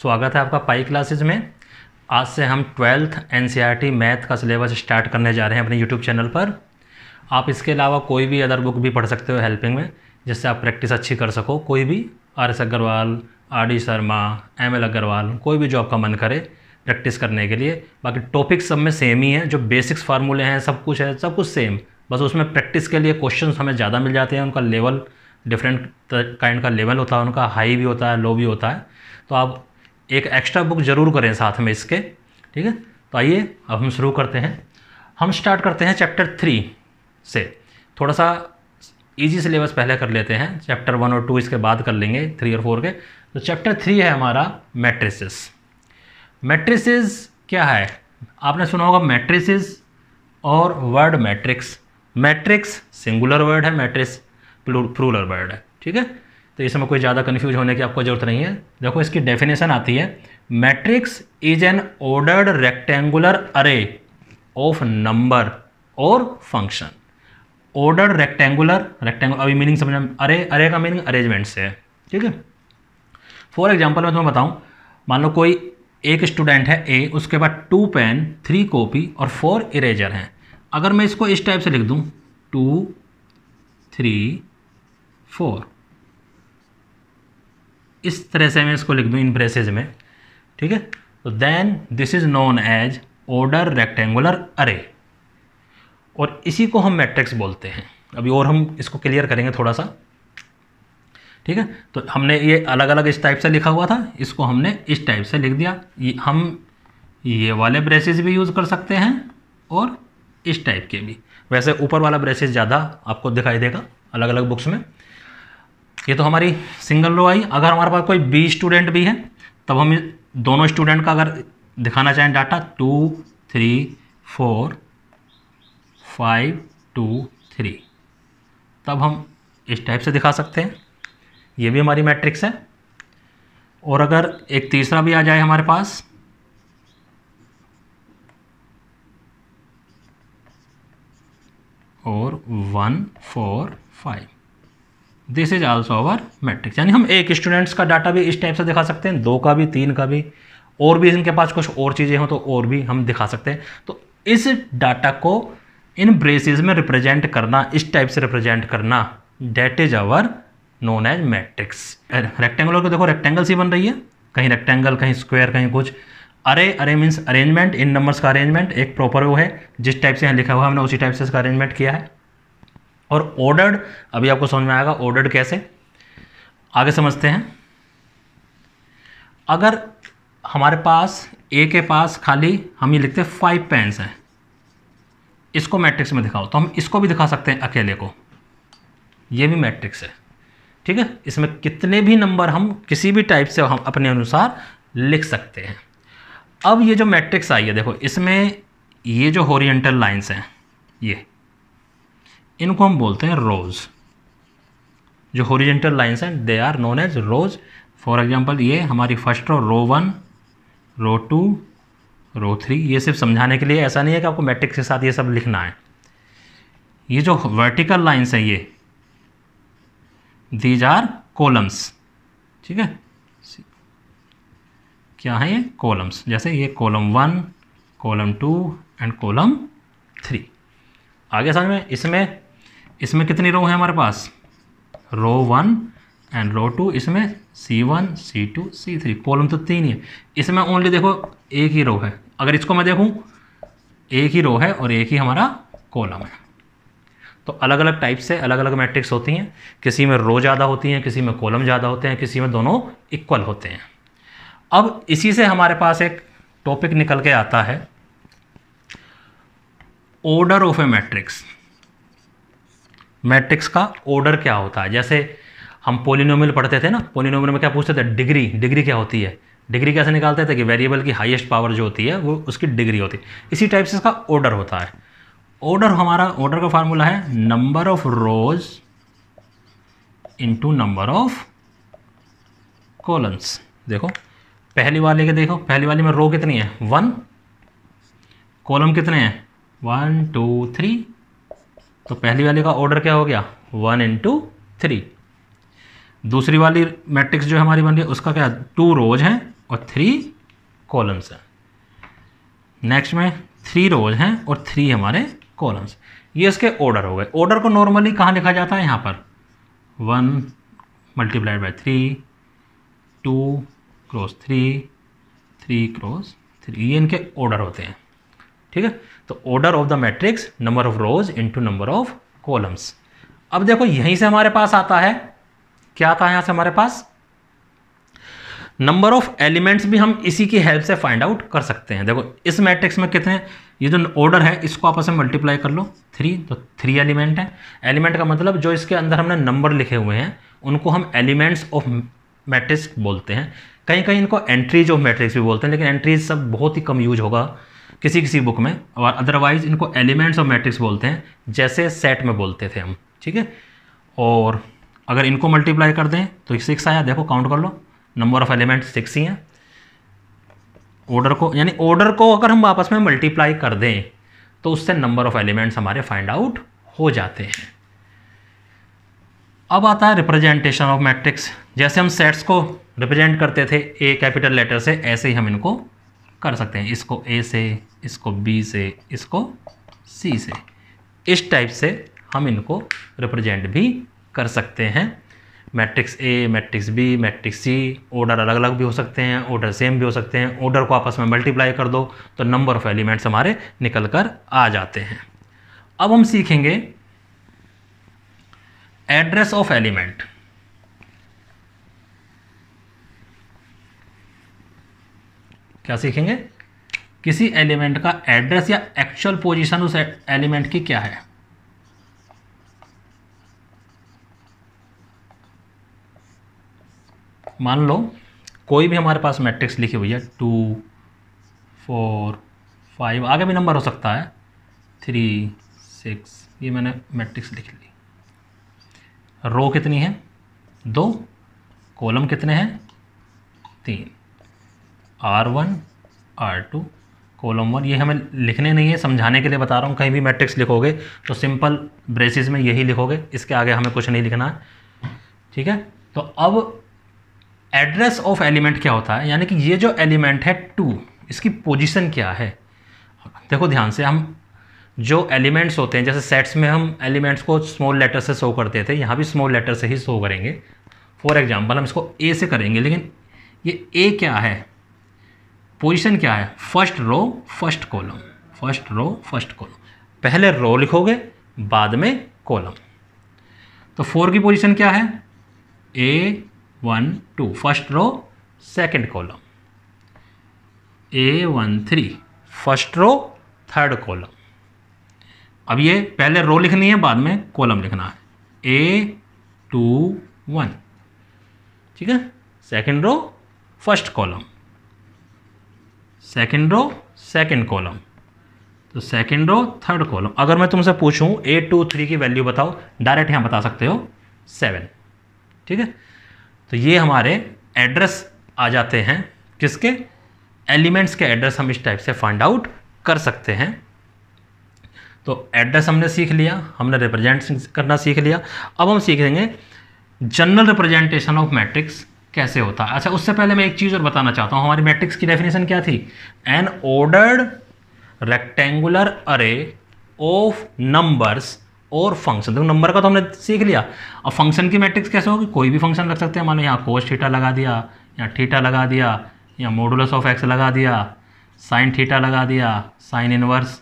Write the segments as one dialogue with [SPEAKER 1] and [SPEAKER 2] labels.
[SPEAKER 1] स्वागत है आपका पाई क्लासेस में आज से हम ट्वेल्थ एन e मैथ का सिलेबस स्टार्ट करने जा रहे हैं अपने यूट्यूब चैनल पर आप इसके अलावा कोई भी अदर बुक भी पढ़ सकते हो हेल्पिंग में जिससे आप प्रैक्टिस अच्छी कर सको कोई भी R S Agarwal R D Sharma M L Agarwal कोई भी जॉब का मन करे प्रैक्टिस करने के लिए बाकी टॉपिक सब में सेम ही है जो बेसिक्स फार्मूले हैं सब कुछ है सब कुछ सेम बस उसमें प्रैक्टिस के लिए क्वेश्चन हमें ज़्यादा मिल जाते हैं उनका लेवल डिफरेंट काइंड का लेवल होता है उनका हाई भी होता है लो भी होता है तो आप एक एक्स्ट्रा बुक जरूर करें साथ में इसके ठीक है तो आइए अब हम शुरू करते हैं हम स्टार्ट करते हैं चैप्टर थ्री से थोड़ा सा इजी सिलेबस पहले कर लेते हैं चैप्टर वन और टू इसके बाद कर लेंगे थ्री और फोर के तो चैप्टर थ्री है हमारा मैट्रिसेस मैट्रिसेस क्या है आपने सुना होगा मैट्रिसेस और word matrix matrix singular word है मैट्रिक्स प्लूरल वर्ड है ठीक है तो इसमें कोई ज़्यादा कन्फ्यूज होने की आपको ज़रूरत नहीं है देखो इसकी डेफिनेशन आती है matrix is an ordered rectangular array of number or function ordered rectangular rectangular अभी मीनिंग समझ अरे अरे का मीनिंग अरेंजमेंट से है ठीक है फॉर एग्जाम्पल मैं तुम्हें बताऊँ मान लो कोई एक स्टूडेंट है ए उसके बाद टू पेन थ्री कॉपी और फोर इरेजर हैं अगर मैं इसको इस टाइप से लिख दूँ टू थ्री फोर इस तरह से मैं इसको लिख दूँ इन ब्रेसेज में ठीक है तो then this is known as order rectangular array और इसी को हम मैट्रिक्स बोलते हैं अभी और हम इसको क्लियर करेंगे थोड़ा सा ठीक है तो हमने ये अलग अलग इस टाइप से लिखा हुआ था इसको हमने इस टाइप से लिख दिया ये हम ये वाले ब्रेसेज भी यूज़ कर सकते हैं और इस टाइप के भी वैसे ऊपर वाला ब्रेसेज ज़्यादा आपको दिखाई देगा अलग अलग बुक्स में ये तो हमारी सिंगल रो आई अगर हमारे पास कोई बी स्टूडेंट भी है तब हम दोनों स्टूडेंट का अगर दिखाना चाहें data two three four five two three तब हम इस टाइप से दिखा सकते हैं ये भी हमारी मैट्रिक्स है और अगर एक तीसरा भी आ जाए हमारे पास और one four five this is also our matrix यानी हम एक स्टूडेंट्स का डाटा भी इस टाइप से दिखा सकते हैं दो का भी तीन का भी और भी इनके पास कुछ और चीज़ें हों तो और भी हम दिखा सकते हैं तो इस डाटा को इन ब्रेसिस में रिप्रेजेंट करना इस टाइप से रिप्रेजेंट करना that is our known as matrix rectangular को देखो रेक्टेंगल सी बन रही है कहीं रेक्टेंगल कहीं स्क्वायर कहीं कुछ array array means arrangement in numbers का अरेंजमेंट एक प्रॉपर वो है जिस टाइप से यहाँ लिखा हुआ हमने उसी टाइप से इसका अरेंजमेंट किया है और ऑर्डर्ड अभी आपको समझ में आएगा ऑर्डर्ड कैसे आगे समझते हैं अगर हमारे पास ए के पास खाली हम ये लिखते हैं फाइव पेंस हैं इसको मैट्रिक्स में दिखाओ तो हम इसको भी दिखा सकते हैं अकेले को ये भी मैट्रिक्स है ठीक है इसमें कितने भी नंबर हम किसी भी टाइप से हम अपने अनुसार लिख सकते हैं अब ये जो मैट्रिक्स आई है देखो इसमें ये जो ओरिएंटल लाइंस हैं ये इनको हम बोलते हैं रोज़ जो हॉरिजेंटल लाइन्स हैं they are known as rows for example ये हमारी first row row one row two row three ये सिर्फ समझाने के लिए ऐसा नहीं है कि आपको मैट्रिक्स के साथ ये सब लिखना है ये जो वर्टिकल लाइन्स हैं ये दीज आर कॉलम्स ठीक है क्या है ये कॉलम्स जैसे ये column one column two and column three आगे समझ में इसमें इसमें कितनी रो है हमारे पास row one and row two इसमें C one C two C three column तो तीन ही है इसमें ओनली देखो एक ही रो है अगर इसको मैं देखूँ एक ही रो है और एक ही हमारा कॉलम है तो अलग अलग टाइप से अलग अलग मैट्रिक्स होती हैं किसी में रो ज़्यादा होती हैं किसी में कॉलम ज़्यादा होते हैं किसी में दोनों इक्वल होते हैं अब इसी से हमारे पास एक टॉपिक निकल के आता है order of a matrix matrix का ऑर्डर क्या होता है जैसे हम पोलिनोमियल पढ़ते थे ना पोलिनोमियल में क्या पूछते थे डिग्री डिग्री क्या होती है डिग्री कैसे निकालते थे कि वेरिएबल की हाईएस्ट पावर जो होती है वो उसकी डिग्री होती है इसी टाइप से इसका ऑर्डर होता है ऑर्डर हमारा ऑर्डर का फार्मूला है number of rows into number of columns देखो पहली वाले के देखो पहली वाली में रो कितनी है वन कॉलम कितने हैं वन टू थ्री तो पहली वाली का ऑर्डर क्या हो गया वन इंटू थ्री दूसरी वाली मैट्रिक्स जो हमारी बन रही है उसका क्या टू रोज हैं और थ्री कॉलम्स हैं नेक्स्ट में थ्री रोज हैं और थ्री हमारे कॉलम्स ये इसके ऑर्डर हो गए ऑर्डर को नॉर्मली कहाँ लिखा जाता है यहाँ पर one multiplied by three two cross three three cross three ये इनके ऑर्डर होते हैं ठीक है तो order of the matrix number of rows into number of columns अब देखो यहीं से हमारे पास आता है क्या आता है यहां से हमारे पास नंबर ऑफ एलिमेंट्स भी हम इसी की हेल्प से फाइंड आउट कर सकते हैं देखो इस मैट्रिक्स में कितने ये जो ऑर्डर है इसको आपस में मल्टीप्लाई कर लो थ्री तो थ्री एलिमेंट है एलिमेंट का मतलब जो इसके अंदर हमने नंबर लिखे हुए हैं उनको हम एलिमेंट्स ऑफ मैट्रिक्स बोलते हैं कहीं कहीं इनको एंट्रीज ऑफ मैट्रिक्स भी बोलते हैं लेकिन एंट्रीज सब बहुत ही कम यूज होगा किसी किसी बुक में और अदरवाइज़ इनको एलिमेंट्स ऑफ मैट्रिक्स बोलते हैं जैसे सेट में बोलते थे हम ठीक है और अगर इनको मल्टीप्लाई कर दें तो सिक्स आया देखो काउंट कर लो नंबर ऑफ एलिमेंट सिक्स ही हैं ऑर्डर को यानी ऑर्डर को अगर हम आपस में मल्टीप्लाई कर दें तो उससे नंबर ऑफ एलिमेंट्स हमारे फाइंड आउट हो जाते हैं अब आता है रिप्रेजेंटेशन ऑफ मैट्रिक्स जैसे हम सेट्स को रिप्रेजेंट करते थे ए कैपिटल लेटर से ऐसे ही हम इनको कर सकते हैं इसको ए से इसको बी से इसको सी से इस टाइप से हम इनको रिप्रेजेंट भी कर सकते हैं matrix A matrix B matrix C order अलग अलग भी हो सकते हैं ऑर्डर सेम भी हो सकते हैं ऑर्डर को आपस में मल्टीप्लाई कर दो तो नंबर ऑफ एलिमेंट्स हमारे निकल कर आ जाते हैं अब हम सीखेंगे एड्रेस ऑफ एलिमेंट क्या सीखेंगे किसी एलिमेंट का एड्रेस या एक्चुअल पोजीशन उस एलिमेंट की क्या है मान लो कोई भी हमारे पास मैट्रिक्स लिखी हुई है टू फोर फाइव आगे भी नंबर हो सकता है थ्री सिक्स ये मैंने मैट्रिक्स लिख ली रो कितनी है दो कॉलम कितने हैं तीन R one R two column one ये हमें लिखने नहीं है समझाने के लिए बता रहा हूँ कहीं भी मैट्रिक्स लिखोगे तो सिंपल ब्रेसिस में यही लिखोगे इसके आगे हमें कुछ नहीं लिखना है ठीक है तो अब एड्रेस ऑफ एलिमेंट क्या होता है यानी कि ये जो एलिमेंट है टू इसकी पोजिशन क्या है देखो ध्यान से हम जो एलिमेंट्स होते हैं जैसे सेट्स में हम एलिमेंट्स को स्मॉल लेटर से शो करते थे यहाँ भी स्मॉल लेटर से ही शो करेंगे फॉर एग्जाम्पल हम इसको ए से करेंगे लेकिन ये ए क्या है पोजीशन क्या है first row first column first row first column पहले रो लिखोगे बाद में कॉलम तो फोर की पोजीशन क्या है A one two first row second column A one three first row third column अब ये पहले रो लिखनी है बाद में कॉलम लिखना है ए टू वन ठीक है second row first column second row second column तो सेकेंड रो थर्ड कॉलम अगर मैं तुमसे पूछूं ए टू थ्री की वैल्यू बताओ डायरेक्ट यहाँ बता सकते हो सेवन ठीक है तो ये हमारे एड्रेस आ जाते हैं किसके एलिमेंट्स के एड्रेस हम इस टाइप से फाइंड आउट कर सकते हैं तो एड्रेस हमने सीख लिया हमने रिप्रेजेंट करना सीख लिया अब हम सीखेंगे जनरल रिप्रेजेंटेशन ऑफ मैट्रिक्स कैसे होता है अच्छा उससे पहले मैं एक चीज़ और बताना चाहता हूँ हमारी मैट्रिक्स की डेफिनेशन क्या थी an ordered rectangular array of numbers और फंक्शन देखो नंबर का तो हमने सीख लिया अब फंक्शन की मैट्रिक्स कैसे होगी कोई भी फंक्शन रख सकते हैं मानो यहाँ कोस थीटा लगा दिया यहाँ थीटा लगा दिया या मोडुलस ऑफ एक्स लगा दिया साइन थीटा लगा दिया साइन इनवर्स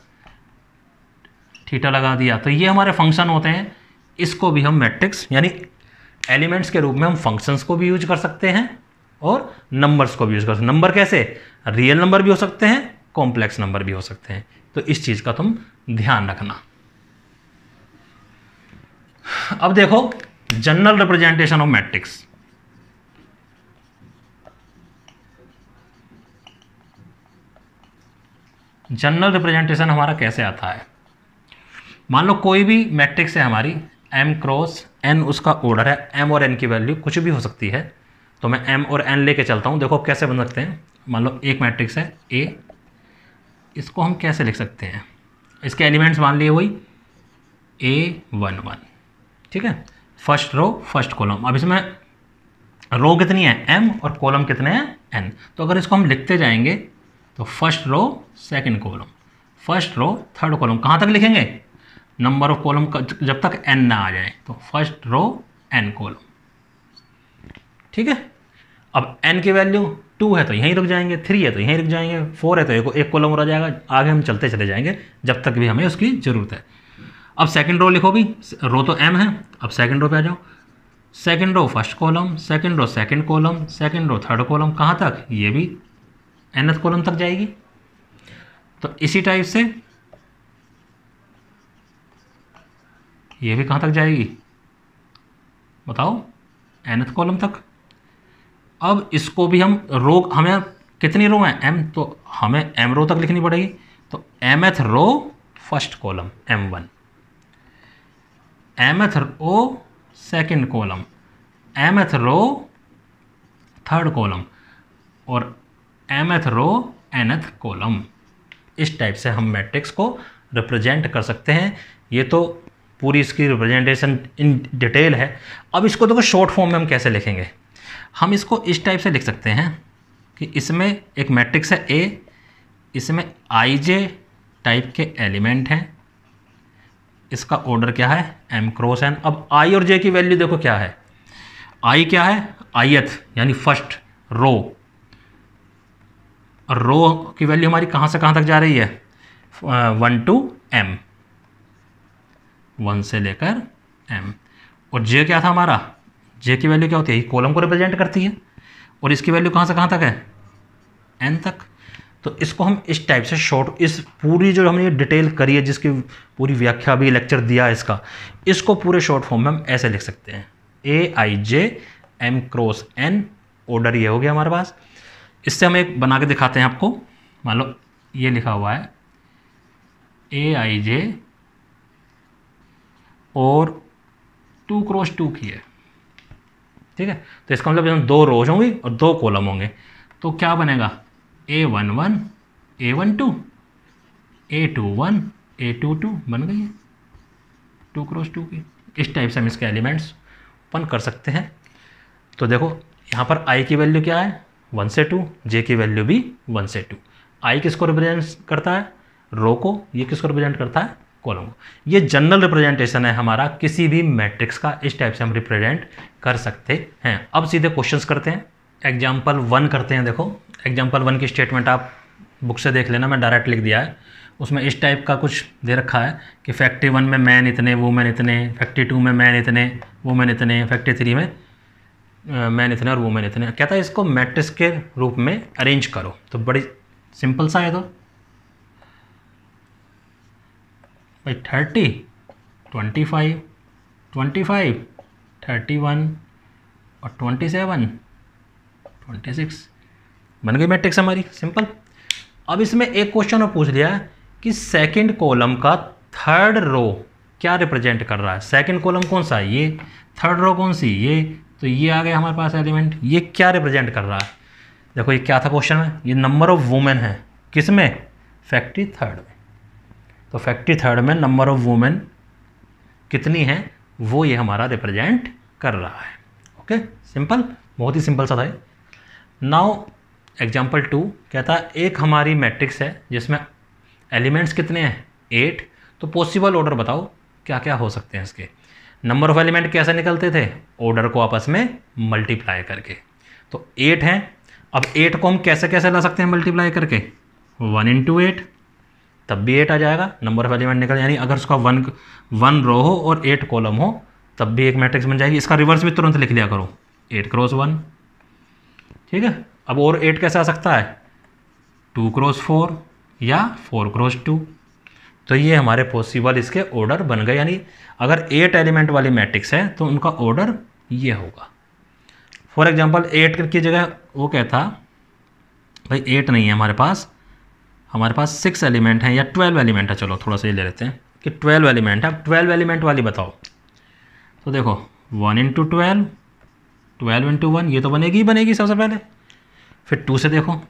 [SPEAKER 1] थीटा लगा दिया तो ये हमारे फंक्शन होते हैं इसको भी हम मैट्रिक्स यानी एलिमेंट्स के रूप में हम फंक्शंस को भी यूज कर सकते हैं और नंबर्स को भी यूज कर सकते हैं नंबर कैसे रियल नंबर भी हो सकते हैं कॉम्प्लेक्स नंबर भी हो सकते हैं तो इस चीज़ का तुम ध्यान रखना अब देखो general representation of matrix general representation हमारा कैसे आता है मान लो कोई भी मैट्रिक्स है हमारी एम क्रॉस एन उसका ऑर्डर है एम और एन की वैल्यू कुछ भी हो सकती है तो मैं एम और एन लेके चलता हूँ देखो कैसे बन सकते हैं मान लो एक मैट्रिक्स है ए इसको हम कैसे लिख सकते हैं इसके एलिमेंट्स मान लिए वही ए वन वन ठीक है फर्स्ट रो फर्स्ट कॉलम अब इसमें रो कितनी है एम और कॉलम कितने हैं एन तो अगर इसको हम लिखते जाएंगे तो first row second column first row third column कहाँ तक लिखेंगे नंबर ऑफ कॉलम जब तक एन ना आ जाए तो फर्स्ट रो एन कॉलम ठीक है अब एन की वैल्यू टू है तो यहीं रुक जाएंगे थ्री है तो यहीं रुक जाएंगे फोर है तो एक कॉलम आ जाएगा आगे हम चलते चले जाएंगे जब तक भी हमें उसकी ज़रूरत है अब सेकंड रो लिखो भी रो तो एम है अब सेकंड रो पे आ जाओ second row first column second row second column second row third column कहाँ तक ये भी एनथ कॉलम तक जाएगी तो इसी टाइप से ये भी कहाँ तक जाएगी बताओ एनथ कॉलम तक अब इसको भी हम रो हमें कितनी रो हैं एम तो हमें एम रो तक लिखनी पड़ेगी तो mth row first column M one mth row second column mth row third column और mth row nth column इस टाइप से हम मैट्रिक्स को रिप्रेजेंट कर सकते हैं ये तो पूरी इसकी रिप्रेजेंटेशन इन डिटेल है अब इसको देखो शॉर्ट फॉर्म में हम कैसे लिखेंगे हम इसको इस टाइप से लिख सकते हैं कि इसमें एक मैट्रिक्स है ए इसमें आई जे टाइप के एलिमेंट हैं इसका ऑर्डर क्या है एम क्रॉस एन अब आई और जे की वैल्यू देखो क्या है आई क्या है एथ यानी फर्स्ट रो रो की वैल्यू हमारी कहाँ से कहाँ तक जा रही है वन टू एम वन से लेकर एम और जे क्या था हमारा जे की वैल्यू क्या होती है ये कॉलम को रिप्रेजेंट करती है और इसकी वैल्यू कहाँ से कहाँ तक है एन तक तो इसको हम इस टाइप से शॉर्ट इस पूरी जो हमने डिटेल करी है जिसकी पूरी व्याख्या भी लेक्चर दिया है इसका इसको पूरे शॉर्ट फॉर्म में हम ऐसे लिख सकते हैं A I J M cross N order ये हो गया हमारे पास इससे हम एक बना के दिखाते हैं आपको मान लो ये लिखा हुआ है ए आई जे और टू क्रॉस टू की है ठीक है तो इसका मतलब इसमें दो रोज होंगी और दो कॉलम होंगे तो क्या बनेगा A one one A one two A two one A two two बन गई है टू क्रॉस टू की इस टाइप से हम इसके एलिमेंट्स अपन कर सकते हैं तो देखो यहाँ पर आई की वैल्यू क्या है वन से टू जे की वैल्यू भी वन से टू आई किसको रिप्रेजेंट करता है रो को ये किसको रिप्रेजेंट करता है कॉलम ये जनरल रिप्रेजेंटेशन है हमारा किसी भी मैट्रिक्स का इस टाइप से हम रिप्रेजेंट कर सकते हैं अब सीधे क्वेश्चंस करते हैं एग्जाम्पल वन करते हैं देखो एग्जाम्पल वन की स्टेटमेंट आप बुक से देख लेना मैं डायरेक्ट लिख दिया है उसमें इस टाइप का कुछ दे रखा है कि फैक्ट्री वन में मैन इतने वुमेन इतने फैक्ट्री टू में मैन इतने वुमेन इतने फैक्ट्री थ्री में मैन इतने और वुमेन इतने कहता है इसको मैट्रिक्स के रूप में अरेंज करो तो बड़ी सिंपल सा है तो भाई thirty twenty five twenty five thirty one और ट्वेंटी सेवन ट्वेंटी सिक्स बन गई मैट्रिक्स हमारी सिंपल अब इसमें एक क्वेश्चन और पूछ लिया कि सेकंड कॉलम का थर्ड रो क्या रिप्रेजेंट कर रहा है सेकंड कॉलम कौन सा है ये थर्ड रो कौन सी ये तो ये आ गया हमारे पास एलिमेंट ये क्या रिप्रेजेंट कर रहा है देखो ये क्या था क्वेश्चन में ये नंबर ऑफ वुमेन है किस में फैक्ट्री थर्ड में तो फैक्ट्री थर्ड में नंबर ऑफ वुमेन कितनी है वो ये हमारा रिप्रेजेंट कर रहा है ओके सिंपल बहुत ही सिंपल सा था नाउ एग्जाम्पल टू कहता है एक हमारी मैट्रिक्स है जिसमें एलिमेंट्स कितने हैं एट तो पॉसिबल ऑर्डर बताओ क्या क्या हो सकते हैं इसके नंबर ऑफ एलिमेंट कैसे निकलते थे ऑर्डर को आपस में मल्टीप्लाई करके तो एट हैं अब एट को हम कैसे कैसे ला सकते हैं मल्टीप्लाई करके वन इंटू एट तब भी एट आ जाएगा नंबर ऑफ एलिमेंट निकल यानी अगर उसका वन वन रो हो और एट कॉलम हो तब भी एक मैट्रिक्स बन जाएगी इसका रिवर्स भी तुरंत लिख लिया करो एट क्रॉस वन ठीक है अब और एट कैसे आ सकता है टू क्रॉस फोर या फोर क्रॉस टू तो ये हमारे पॉसिबल इसके ऑर्डर बन गए यानी अगर एट एलिमेंट वाली मैट्रिक्स है तो उनका ऑर्डर ये होगा फॉर एग्ज़ाम्पल एट की जगह वो क्या था भाई एट नहीं है हमारे पास हमारे पास सिक्स एलिमेंट हैं या ट्वेल्व एलिमेंट है चलो थोड़ा सा ये ले लेते हैं कि ट्वेल्व एलिमेंट है अब ट्वेल्व एलिमेंट वाली बताओ तो देखो one into twelve twelve into one ये तो बनेगी ही बनेगी सबसे पहले फिर टू से देखो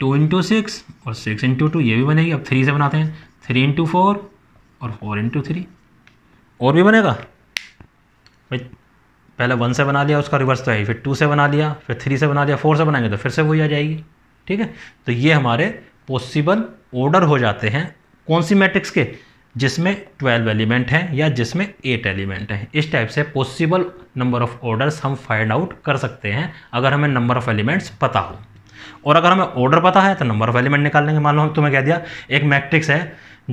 [SPEAKER 1] टू इंटू सिक्स और सिक्स इंटू टू ये भी बनेगी अब थ्री से बनाते हैं थ्री इंटू फोर और फोर इंटू थ्री और भी बनेगा भाई पहले वन से बना लिया उसका रिवर्स तो है फिर टू से बना लिया फिर थ्री से बना लिया फोर से बनाएंगे तो फिर से वही आ जाएगी ठीक है तो ये हमारे पॉसिबल ऑर्डर हो जाते हैं कौन सी मैट्रिक्स के जिसमें ट्वेल्व एलिमेंट हैं या जिसमें एट एलिमेंट हैं इस टाइप से पॉसिबल नंबर ऑफ ऑर्डर्स हम फाइंड आउट कर सकते हैं अगर हमें नंबर ऑफ एलिमेंट्स पता हो और अगर हमें ऑर्डर पता है तो नंबर ऑफ एलिमेंट निकाल लेंगे मान लो हम तुम्हें कह दिया एक मैट्रिक्स है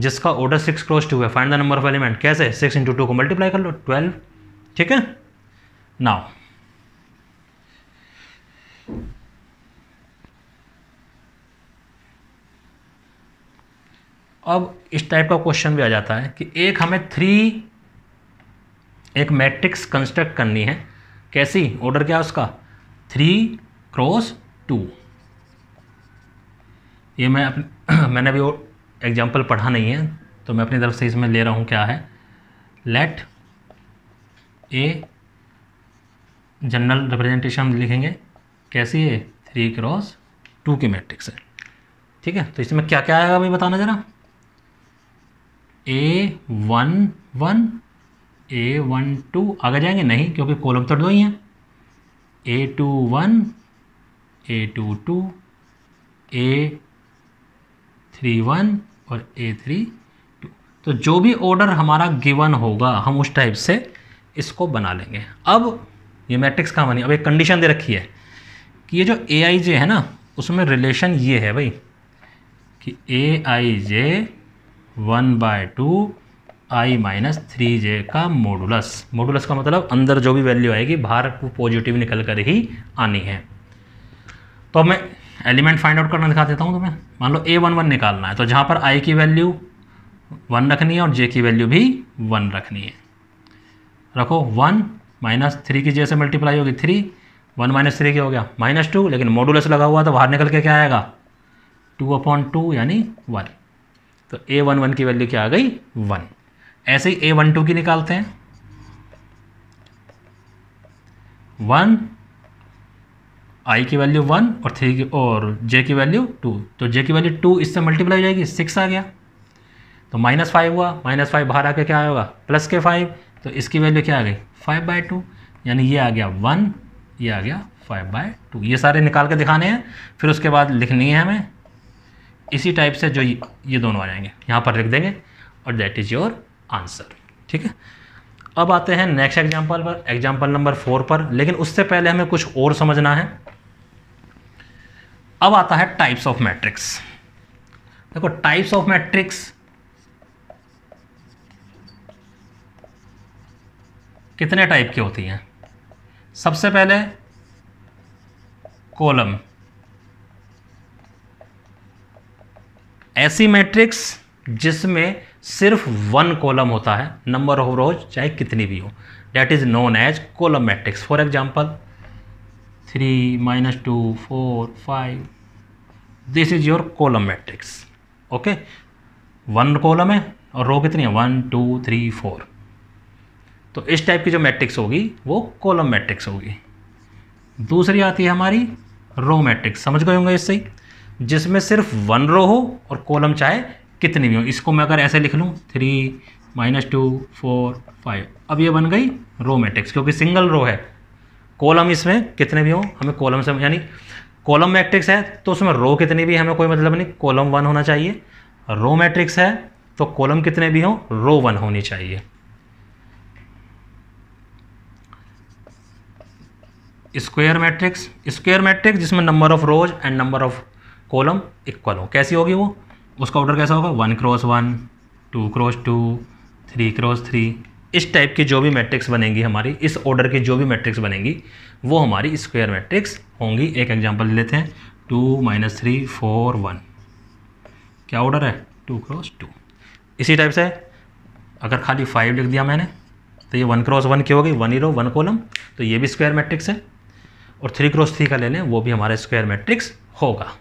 [SPEAKER 1] जिसका ऑर्डर सिक्स क्रॉस टू है find the number of element कैसे सिक्स इंटू टू को मल्टीप्लाई कर लो ट्वेल्व ठीक है नाउ अब इस टाइप का क्वेश्चन भी आ जाता है कि एक हमें थ्री एक मैट्रिक्स कंस्ट्रक्ट करनी है कैसी ऑर्डर क्या है उसका थ्री क्रॉस टू ये मैं अपने मैंने अभी एग्जाम्पल पढ़ा नहीं है तो मैं अपनी तरफ से इसमें ले रहा हूँ क्या है लेट ए जनरल रिप्रेजेंटेशन लिखेंगे कैसी है थ्री क्रॉस टू की मैट्रिक्स है ठीक है तो इसमें क्या क्या आएगा अभी बताना ज़रा A one one A one two आगे जाएंगे नहीं क्योंकि कॉलम तो दो ही हैं A two one A two two A three one और ए थ्री टू तो जो भी ऑर्डर हमारा गिवन होगा हम उस टाइप से इसको बना लेंगे अब ये मैट्रिक्स कहाँ बनी अब एक कंडीशन दे रखी है कि ये जो ए आई जे है ना उसमें रिलेशन ये है भाई कि A I J one by two I minus three J का मोडुलस मोडुलस का मतलब अंदर जो भी वैल्यू आएगी बाहर वो पॉजिटिव निकल कर ही आनी है तो मैं एलिमेंट फाइंड आउट करना दिखा देता हूँ तुम्हें मान लो ए वन वन निकालना है तो जहाँ पर आई की वैल्यू वन रखनी है और जे की वैल्यू भी वन रखनी है रखो वन माइनस थ्री की जे से मल्टीप्लाई होगी थ्री वन माइनस थ्री क्या हो गया माइनस टू लेकिन मॉडुलस लगा हुआ तो बाहर निकल के क्या आएगा टू अपॉन टू यानी वन तो ए वन वन की वैल्यू क्या आ गई वन ऐसे ही ए वन टू की निकालते हैं वन आई की वैल्यू वन और थ्री की और जे की वैल्यू टू तो जे की वैल्यू टू इससे मल्टीप्लाई हो जाएगी सिक्स आ गया तो माइनस फाइव हुआ माइनस फाइव बाहर आकर क्या होगा प्लस के फाइव तो इसकी वैल्यू क्या आ गई फाइव बाई टू यानी ये आ गया वन ये आ गया फाइव बाय टू ये सारे निकाल के दिखाने हैं फिर उसके बाद लिखनी है हमें इसी टाइप से जो ये दोनों आ जाएंगे यहाँ पर लिख देंगे और दैट इज़ योर आंसर ठीक है अब आते हैं नेक्स्ट एग्जाम्पल पर एग्जाम्पल नंबर फोर पर लेकिन उससे पहले हमें कुछ और समझना है अब आता है टाइप्स ऑफ मैट्रिक्स देखो टाइप्स ऑफ मैट्रिक्स कितने टाइप की होती हैं सबसे पहले कॉलम ऐसी मैट्रिक्स जिसमें सिर्फ वन कॉलम होता है नंबर ऑफ रोज चाहे कितनी भी हो that is known as column matrix for example three minus two four five this is your column matrix okay one column है और रो कितनी है वन टू थ्री फोर तो इस टाइप की जो मैट्रिक्स होगी वो कॉलम मैट्रिक्स होगी दूसरी आती है हमारी रो मैट्रिक्स समझ गए होंगे इससे ही जिसमें सिर्फ वन रो हो और कॉलम चाहे कितनी भी हो इसको मैं अगर ऐसे लिख लूँ three minus two four five अब ये बन गई रो मैट्रिक्स क्योंकि सिंगल रो है कॉलम इसमें कितने भी हो हमें कॉलम से यानी कॉलम मैट्रिक्स है तो उसमें रो कितनी भी हमें कोई मतलब नहीं कॉलम वन होना चाहिए रो मैट्रिक्स है तो कॉलम कितने भी हो रो वन होनी चाहिए स्क्वायर मैट्रिक्स स्क्वायर मैट्रिक्स जिसमें number of rows and number of column equal हो कैसी होगी वो उसका ऑर्डर कैसा होगा one cross one two cross two three cross three इस टाइप की जो भी मैट्रिक्स बनेंगी हमारी इस ऑर्डर की जो भी मैट्रिक्स बनेंगी वो हमारी स्क्वायर मैट्रिक्स होंगी एक एग्जांपल लेते हैं two minus three four one क्या ऑर्डर है टू क्रॉस टू इसी टाइप से अगर खाली फाइव लिख दिया मैंने तो ये वन क्रॉस वन की हो गई वन ही रो वन कॉलम तो ये भी स्क्वायर मैट्रिक्स है और थ्री क्रॉस थ्री का ले लें वो भी हमारा स्क्वायर मैट्रिक्स होगा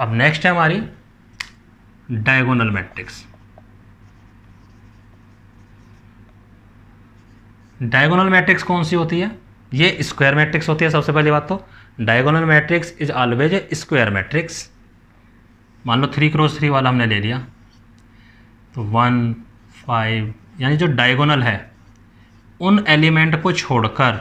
[SPEAKER 1] अब नेक्स्ट है हमारी डायगोनल मैट्रिक्स डायगोनल मैट्रिक्स कौन सी होती है ये स्क्वायर मैट्रिक्स होती है सबसे पहली बात तो diagonal matrix is always a square matrix मान लो थ्री क्रोस थ्री वाला हमने ले लिया तो वन फाइव यानी जो डायगोनल है उन एलिमेंट को छोड़कर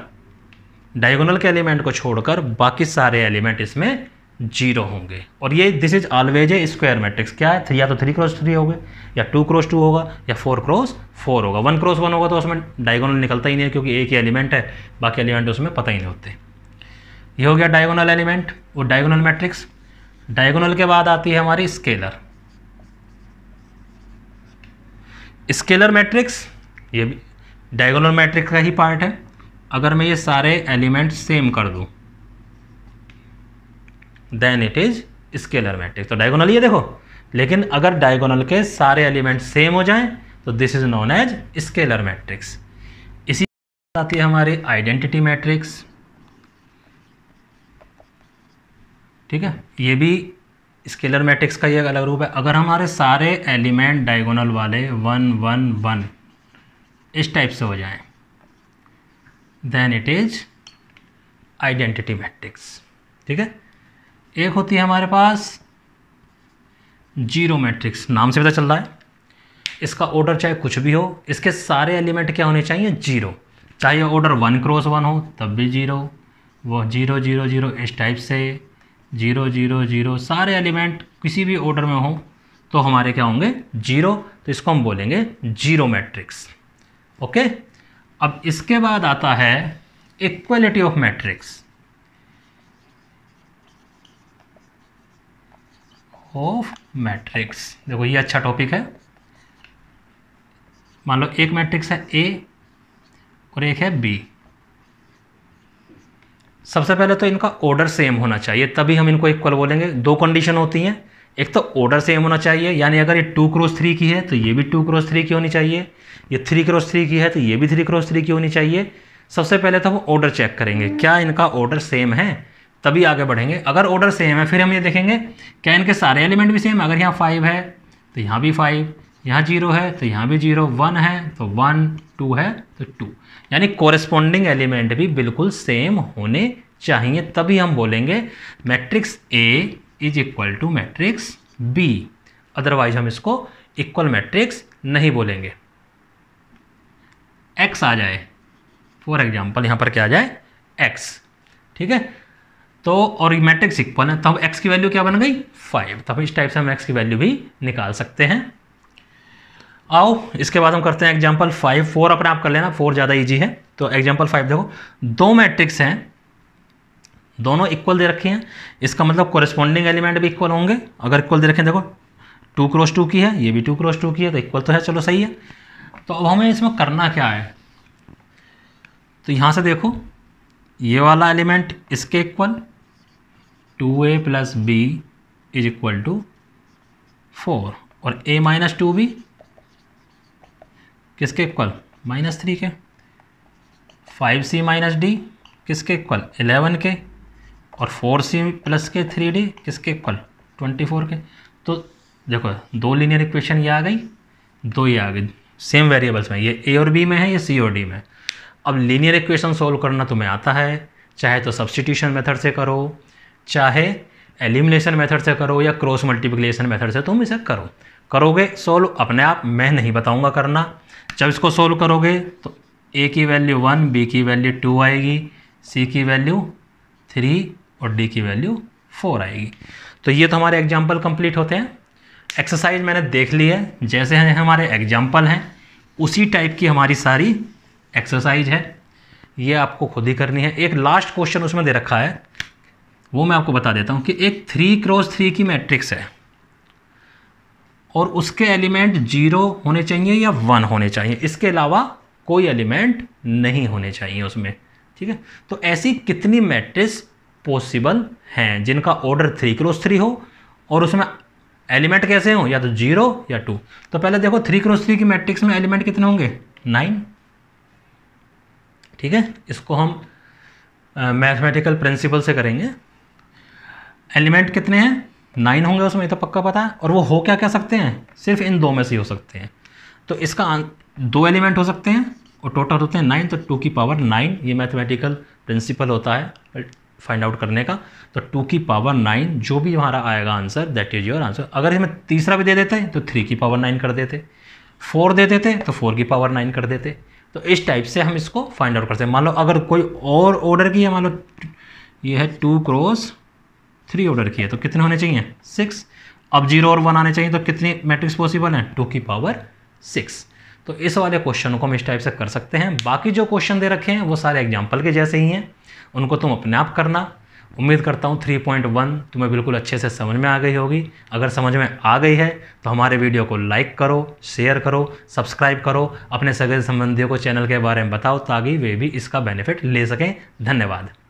[SPEAKER 1] डायगोनल के एलिमेंट को छोड़कर बाकी सारे एलिमेंट इसमें जीरो होंगे और ये this is always a square matrix क्या है या तो थ्री क्रॉस थ्री होगा या टू क्रॉस टू होगा या फोर क्रॉस फोर होगा वन क्रॉस वन होगा तो उसमें डायगोनल निकलता ही नहीं है क्योंकि एक ही एलिमेंट है बाकी एलिमेंट उसमें पता ही नहीं होते ये हो गया डायगोनल एलिमेंट और डायगोनल मैट्रिक्स डायगोनल के बाद आती है हमारी स्केलर स्केलर मैट्रिक्स ये भी डायगोनल मैट्रिक्स का ही पार्ट है अगर मैं ये सारे एलिमेंट सेम कर दूँ then it is scalar matrix तो डायगोनल ये देखो लेकिन अगर डायगोनल के सारे एलिमेंट सेम हो जाएं तो this is known as scalar matrix इसी आती है हमारी आइडेंटिटी मैट्रिक्स ठीक है ये भी स्केलर मैट्रिक्स का ये एक अलग रूप है अगर हमारे सारे एलिमेंट डायगोनल वाले वन वन वन इस टाइप से हो जाएं then it is identity matrix ठीक है एक होती है हमारे पास जीरो मैट्रिक्स नाम से पता चल रहा है इसका ऑर्डर चाहे कुछ भी हो इसके सारे एलिमेंट क्या होने चाहिए जीरो चाहे ऑर्डर वन क्रॉस वन हो तब भी जीरो वो जीरो जीरो जीरो इस टाइप से जीरो जीरो जीरो सारे एलिमेंट किसी भी ऑर्डर में हो तो हमारे क्या होंगे जीरो तो इसको हम बोलेंगे जीरो मैट्रिक्स ओके अब इसके बाद आता है equality of matrix of matrix देखो ये अच्छा टॉपिक है मान लो एक मैट्रिक्स है ए और एक है बी सबसे पहले तो इनका ऑर्डर सेम होना चाहिए तभी हम इनको इक्वल बोलेंगे दो कंडीशन होती हैं एक तो ऑर्डर सेम होना चाहिए यानी अगर ये टू क्रॉस थ्री की है तो ये भी टू क्रॉस थ्री की होनी चाहिए ये थ्री क्रॉस थ्री की है तो ये भी थ्री क्रॉस थ्री की होनी चाहिए सबसे पहले तो हम ऑर्डर चेक करेंगे क्या इनका ऑर्डर सेम है तभी आगे बढ़ेंगे अगर ऑर्डर सेम है फिर हम ये देखेंगे क्या इनके सारे एलिमेंट भी सेम अगर यहाँ फाइव है तो यहाँ भी फाइव यहाँ जीरो है तो यहाँ भी जीरो वन है तो वन टू है तो टू यानी कोरस्पोंडिंग एलिमेंट भी बिल्कुल सेम होने चाहिए तभी हम बोलेंगे matrix A is equal to matrix B otherwise हम इसको इक्वल मैट्रिक्स नहीं बोलेंगे एक्स आ जाए फॉर एग्जाम्पल यहाँ पर क्या आ जाए एक्स ठीक है तो और ये मैट्रिक्स इक्वल है तो अब एक्स की वैल्यू क्या बन गई फाइव तब तो इस टाइप से हम एक्स की वैल्यू भी निकाल सकते हैं आओ इसके बाद हम करते हैं एग्जाम्पल फाइव फोर अपने आप कर लेना फोर ज़्यादा ईजी है तो एग्जाम्पल फाइव देखो दो मैट्रिक्स हैं दोनों इक्वल दे रखे हैं इसका मतलब कोरिस्पॉन्डिंग एलिमेंट भी इक्वल होंगे अगर इक्वल दे रखे देखो टू क्रॉस टू की है ये भी टू क्रॉस टू की है तो इक्वल तो है चलो सही है तो अब हमें इसमें करना क्या है तो यहाँ से देखो ये वाला एलिमेंट इसके equal to A plus B is equal to four और ए माइनस टू बी किसके इक्वल माइनस थ्री के फाइव सी माइनस डी किसके इक्वल एलेवन के और फोर सी प्लस के थ्री डी किसके इक्वल ट्वेंटी फोर के तो देखो दो लीनियर इक्वेशन ये आ गई दो ही आ गई सेम वेरिएबल्स में ये ए और बी में है ये सी और डी में अब लीनियर इक्वेशन सोल्व करना तुम्हें आता है चाहे तो सब्सटीट्यूशन मेथड से करो चाहे एलिमिनेशन मेथड से करो या क्रॉस मल्टीप्लिकेशन मेथड से तुम इसे करो करोगे सोल्व अपने आप मैं नहीं बताऊंगा करना जब इसको सोल्व करोगे तो ए की वैल्यू वन बी की वैल्यू टू आएगी सी की वैल्यू थ्री और डी की वैल्यू फोर आएगी तो ये तो हमारे एग्जाम्पल कंप्लीट होते हैं एक्सरसाइज मैंने देख ली है जैसे हैं हमारे एग्जाम्पल हैं उसी टाइप की हमारी सारी एक्सरसाइज है ये आपको खुद ही करनी है एक लास्ट क्वेश्चन उसमें दे रखा है वो मैं आपको बता देता हूँ कि एक थ्री क्रॉस थ्री की मैट्रिक्स है और उसके एलिमेंट जीरो होने चाहिए या वन होने चाहिए इसके अलावा कोई एलिमेंट नहीं होने चाहिए उसमें ठीक है तो ऐसी कितनी मैट्रिक्स पॉसिबल हैं जिनका ऑर्डर थ्री क्रॉस थ्री हो और उसमें एलिमेंट कैसे हो या तो जीरो या टू तो पहले देखो थ्री क्रॉस थ्री की मैट्रिक्स में एलिमेंट कितने होंगे नाइन ठीक है इसको हम मैथमेटिकल प्रिंसिपल से करेंगे एलिमेंट कितने हैं नाइन होंगे उसमें तो पक्का पता है और वो हो क्या कह सकते हैं सिर्फ इन दो में से हो सकते हैं तो इसका दो एलिमेंट हो सकते हैं और टोटल होते हैं नाइन तो टू की पावर नाइन ये मैथमेटिकल प्रिंसिपल होता है फाइंड आउट करने का तो टू की पावर नाइन जो भी हमारा आएगा answer that is your answer अगर इसमें तीसरा भी दे देते तो थ्री की पावर नाइन कर देते फोर दे देते तो फोर की पावर नाइन कर देते तो इस टाइप से हम इसको फाइंड आउट करते हैं मान लो अगर कोई और ऑर्डर की है मान लो ये है टू क्रोस थ्री ऑर्डर की है तो कितने होने चाहिए सिक्स अब जीरो और वन आने चाहिए तो कितने मैट्रिक्स पॉसिबल हैं टू की पावर सिक्स तो इस वाले क्वेश्चनों को हम इस टाइप से कर सकते हैं बाकी जो क्वेश्चन दे रखे हैं वो सारे एग्जाम्पल के जैसे ही हैं उनको तुम अपने आप करना उम्मीद करता हूँ वन तुम्हें बिल्कुल अच्छे से समझ में आ गई होगी अगर समझ में आ गई है तो हमारे वीडियो को लाइक करो शेयर करो सब्सक्राइब करो अपने सगे संबंधियों को चैनल के बारे में बताओ ताकि वे भी इसका बेनिफिट ले सकें धन्यवाद